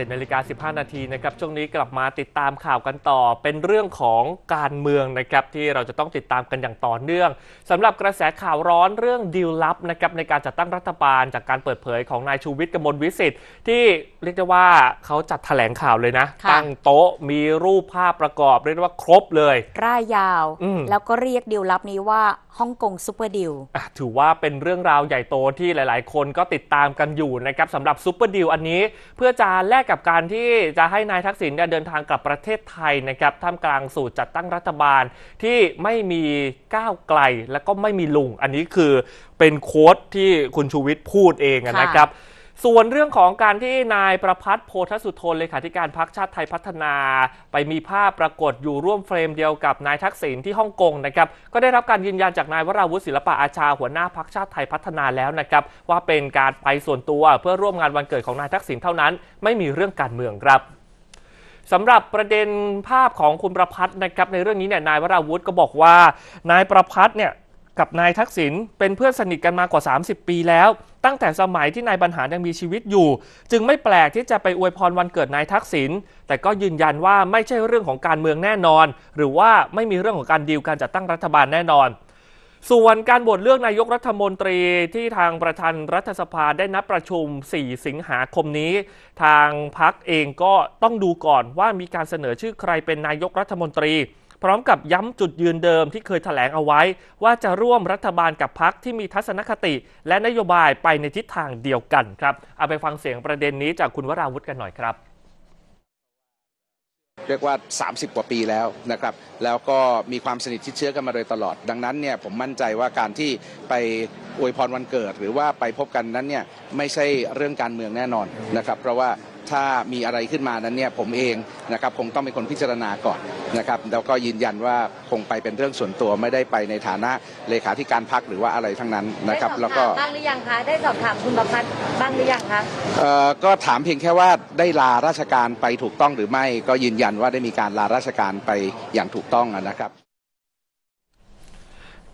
7นาฬิกาสินาทีนะครับ ช่วงนี้กลับมาติดตามข่าวกันต่อเป็นเรื่องของการเมืองนะครับ ที่เราจะต้องติดตามกันอย่างต่อเนื่องสำหรับกระแสข่าวร้อนเรื่องดีลลับนะครับในการจัดตั้งรัฐบาล จากการเปิดเผยของนายชูวิทย์กมลวิสิทธิ์ที่เรียกได้ว่าเขาจัดแถลงข่าวเลยนะ ตั้งโต๊ะมีรูปภาพประกอบเรียกว่าครบเลยร่ายยาวแล้วก็เรียกดีลลับนี้ว่าฮ่องกงซูเปอร์ดิลถือว่าเป็นเรื่องราวใหญ่โตที่หลาย ๆ คนก็ติดตามกันอยู่นะครับสำหรับซูเปอร์ดิลอันนี้เพื่อจะแลกกับการที่จะให้นายทักษิณเดินทางกลับประเทศไทยนะครับท่ามกลางสูตรจัดตั้งรัฐบาลที่ไม่มีก้าวไกลและก็ไม่มีลุงอันนี้คือเป็นโค้ดที่คุณชูวิทย์พูดเองนะครับส่วนเรื่องของการที่นายประพัฒน์โพธสุทนเลขาธิการพรรคชาติไทยพัฒนา ไปมีภาพปรากฏอยู่ร่วมเฟรมเดียวกับนายทักษิณที่ฮ่องกงนะครับก็ได้รับการยืนยันจากนายวราวุฒิศิลปะอาชาหัวหน้าพรรคชาติไทยพัฒนาแล้วนะครับว่าเป็นการไปส่วนตัวเพื่อร่วมงานวันเกิดของนายทักษิณเท่านั้น ไม่มีเรื่องการเมืองครับสำหรับประเด็นภาพของคุณประพัฒน์นะครับในเรื่องนี้เนี่ยนายวราวุฒิก็บอกว่านายประพัฒน์เนี่ยกับนายทักษิณเป็นเพื่อนสนิทกันมากว่า 30 ปีแล้ว ตั้งแต่สมัยที่นายบรรหารยังมีชีวิตอยู่ จึงไม่แปลกที่จะไปอวยพรวันเกิดนายทักษิณแต่ก็ยืนยันว่าไม่ใช่เรื่องของการเมืองแน่นอน หรือว่าไม่มีเรื่องของการดีลการจัดตั้งรัฐบาลแน่นอน ส่วนการโหวตเลือกนายกรัฐมนตรีที่ทางประธานรัฐสภาได้นัดประชุม 4 สิงหาคมนี้ ทางพักเองก็ต้องดูก่อนว่ามีการเสนอชื่อใครเป็นนายกรัฐมนตรีพร้อมกับย้ำจุดยืนเดิมที่เคยถแถลงเอาไว้ ว่าจะร่วมรัฐบาลกับพักที่มีทัศนคติและนโยบายไปในทิศทางเดียวกันครับ เอาไปฟังเสียงประเด็นนี้จากคุณวราวุฒิกันหน่อยครับ เรียกว่า 30กว่าปีแล้วนะครับ แล้วก็มีความสนิทชิดเชื้อกันมาโดยตลอด ดังนั้นเนี่ยผมมั่นใจว่าการที่ไปอวยพรวันเกิด หรือว่าไปพบกันนั้นเนี่ยไม่ใช่เรื่องการเมืองแน่นอนนะครับ เพราะว่าถ้ามีอะไรขึ้นมานั้นเนี่ยผมเองนะครับ คงต้องเป็นคนพิจารณาก่อนนะครับ แล้วก็ยืนยันว่าคงไปเป็นเรื่องส่วนตัวไม่ได้ไปในฐานะเลขาธิการพักหรือว่าอะไรทั้งนั้นนะครับ แล้วก็บ้างหรือยังคะได้สอบถามคุณประพัฒน์บ้างหรือยังคะเอ่อก็ถามเพียงแค่ว่าได้ลาราชการไปถูกต้องหรือไม่ ก็ยืนยันว่าได้มีการลาราชการไปอย่างถูกต้องนะครับ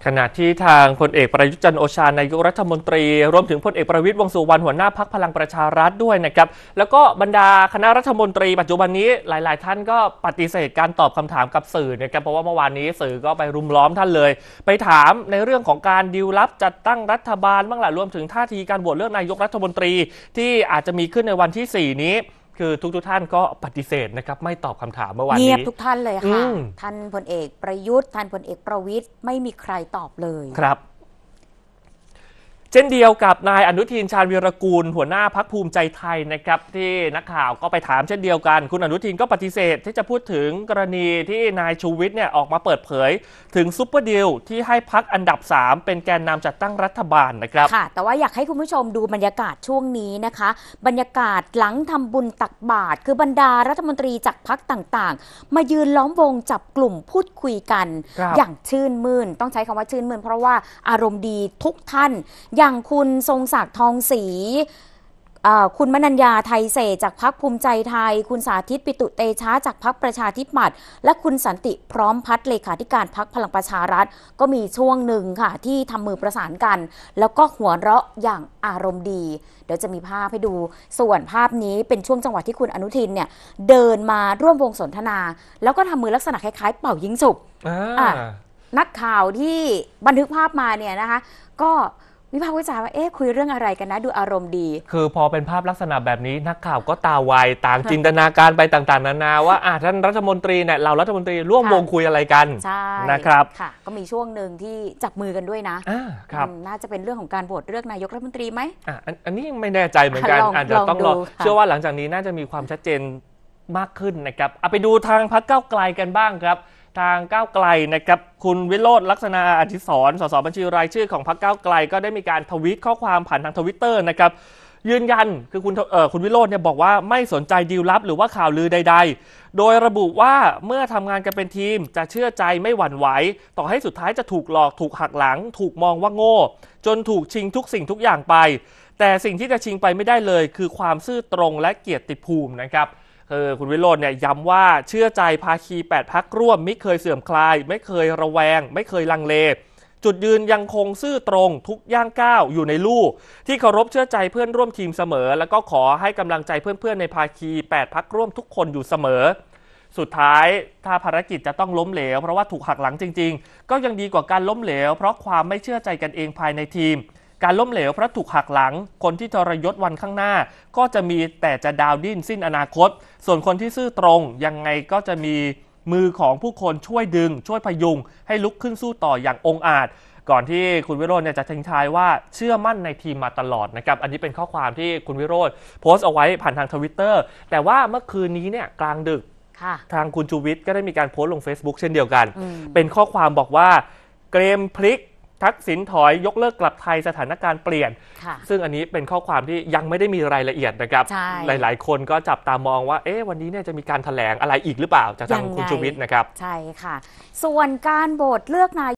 ขณะที่ทางพลเอกประยุจันโอชานายกรัฐมนตรีรวมถึงพลเอกประวิตยวงสุวรรณหัวหน้าพักพลังประชารัฐด้วยนะครับ แล้วก็บรรดาคณะรัฐมนตรีปัจจุบันนี้หลาย ๆ ท่านก็ปฏิเสธการตอบคำถามกับสื่อนะครับเพราะว่าเมื่อวานนี้สื่อก็ไปรุมล้อมท่านเลย ไปถามในเรื่องของการดิวลับจัดตั้งรัฐบาลบ้างแหละรวมถึงท่าทีการโหวตเลือกนายกรัฐมนตรีที่อาจจะมีขึ้นในวันที่ 4 นี้คือทุกทุกท่านก็ปฏิเสธนะครับ ไม่ตอบคำถามเมื่อวานนี้เงียบทุกท่านเลยค่ะท่านพลเอกประยุทธ์ท่านพลเอกประวิทย์ไม่มีใครตอบเลยครับเช่นเดียวกับนายอนุทินชาญวีรกูล หัวหน้าพักภูมิใจไทยนะครับที่นักข่าวก็ไปถามเช่นเดียวกัน คุณอนุทินก็ปฏิเสธที่จะพูดถึงกรณีที่นายชูวิทย์เนี่ยออกมาเปิดเผยถึงซุปเปอร์ดิลที่ให้พักอันดับ3เป็นแกนนำจัดตั้งรัฐบาลนะครับค่ะแต่ว่าอยากให้คุณผู้ชมดูบรรยากาศช่วงนี้นะคะบรรยากาศหลังทำบุญตักบาตรคือบรรดารัฐมนตรีจากพักต่าง ๆ มายืนล้อมวงจับกลุ่มพูดคุยกัน อย่างชื่นมื่นต้องใช้คำว่าชื่นมื่นเพราะว่าอารมณ์ดีทุกท่านอย่างคุณทรงศักดิ์ทองศรีคุณมนัญญาไทยเศจากพักภูมิใจไทย คุณสาธิตปิตุเตชะ จากพักประชาธิปัตย์ และคุณสันติพร้อมพัฒเลขาธิการพักพลังประชารัฐ ก็มีช่วงหนึ่งค่ะ ที่ทำมือประสานกัน แล้วก็หัวเราะอย่างอารมณ์ดี เดี๋ยวจะมีภาพให้ดู ส่วนภาพนี้เป็นช่วงจังหวะที่คุณอนุทินเนี่ย เดินมาร่วมวงสนทนา แล้วก็ทำมือลักษณะคล้ายๆเป่ายิงสุกนักข่าวที่บันทึกภาพมาเนี่ยนะคะ ก็วิพากษ์วิจารว่าเอ๊ะคุยเรื่องอะไรกันนะดูอารมณ์ดี คือพอเป็นภาพลักษณะแบบนี้ นักข่าวก็ตาไวต่างจินตนาการไปต่าง ๆนานาว่าอ่ะท่านรัฐมนตรีเนี่ยเรารัฐมนตรีร่วมวงคุยอะไรกันใช่นะครับค่ะก็มีช่วงหนึ่งที่จับมือกันด้วยนะอ่าครับ น่าจะเป็นเรื่องของการโหวตเลือกนายกรัฐมนตรีไหมอ่าอันนี้ยังไม่แน่ใจเหมือนกันอาจจะต้องรอเชื่อว่าหลังจากนี้น่าจะมีความชัดเจนมากขึ้นนะครับเอาไปดูทางพรรคเก้าไกลกันบ้างครับทางก้าวไกลนะครับ คุณวิโรธลักษณะอธิศรสสบัญชีรายชื่อของพรรคก้าวไกล ก็ได้มีการทวิตข้อความผ่านทางทวิตเตอร์นะครับ ยืนยันคือคุณเอ่อคุณวิโรจน์เนี่ยบอกว่าไม่สนใจดีลลับหรือว่าข่าวลือใดๆ โดยระบุว่าเมื่อทำงานกันเป็นทีมจะเชื่อใจไม่หวั่นไหว ต่อให้สุดท้ายจะถูกหลอกถูกหักหลัง ถูกมองว่าโง่ จนถูกชิง ทุกสิ่งทุกอย่างไป แต่สิ่งที่จะชิงไปไม่ได้เลย คือความซื่อตรงและเกียรติภูมินะครับคอคุณวิโรจน์เนี่ยย้ำว่าเชื่อใจภาคี8พักร่วมไม่เคยเสื่อมคลาย ไม่เคยระแวง ไม่เคยลังเล จุดยืนยังคงซื่อตรง ทุกย่างก้าวอยู่ในลู่ที่เคารพเชื่อใจเพื่อนร่วมทีมเสมอ แล้วก็ขอให้กำลังใจเพื่อนๆในภาคี 8พักร่วมทุกคนอยู่เสมอ สุดท้ายถ้าภารกิจจะต้องล้มเหลว เพราะว่าถูกหักหลังจริงๆ ก็ยังดีกว่าการล้มเหลว เพราะความไม่เชื่อใจกันเองภายในทีมการล้มเหลวเพราะถูกหักหลังคนที่ทรยศวันข้างหน้า ก็จะมีแต่จะดาวดิ้นสิ้นอนาคต ส่วนคนที่ซื่อตรง ยังไงก็จะมีมือของผู้คนช่วยดึง ช่วยพยุง ให้ลุกขึ้นสู้ต่ออย่างองอาจ ก่อนที่คุณวิโรจน์จะทิ้งท้ายว่าเชื่อมั่นในทีมมาตลอดนะครับ อันนี้เป็นข้อความที่คุณวิโรจน์โพสต์เอาไว้ผ่านทางทวิตเตอร์ แต่ว่าเมื่อคืนนี้เนี่ยกลางดึกทางคุณชูวิทย์ก็ได้มีการโพสต์ลง Facebook เช่นเดียวกัน เป็นข้อความบอกว่าเกมพลิกทักษิณถอยยกเลิกกลับไทยสถานการณ์เปลี่ยน ซึ่งอันนี้เป็นข้อความที่ยังไม่ได้มีรายละเอียดนะครับ หลายๆ คนก็จับตามองว่า เอ๊ะวันนี้เนี่ยจะมีการถแถลงอะไรอีกหรือเปล่า จากทางคุณชูวิทย์นะครับ ใช่ค่ะ ส่วนการโหวตเลือกนาย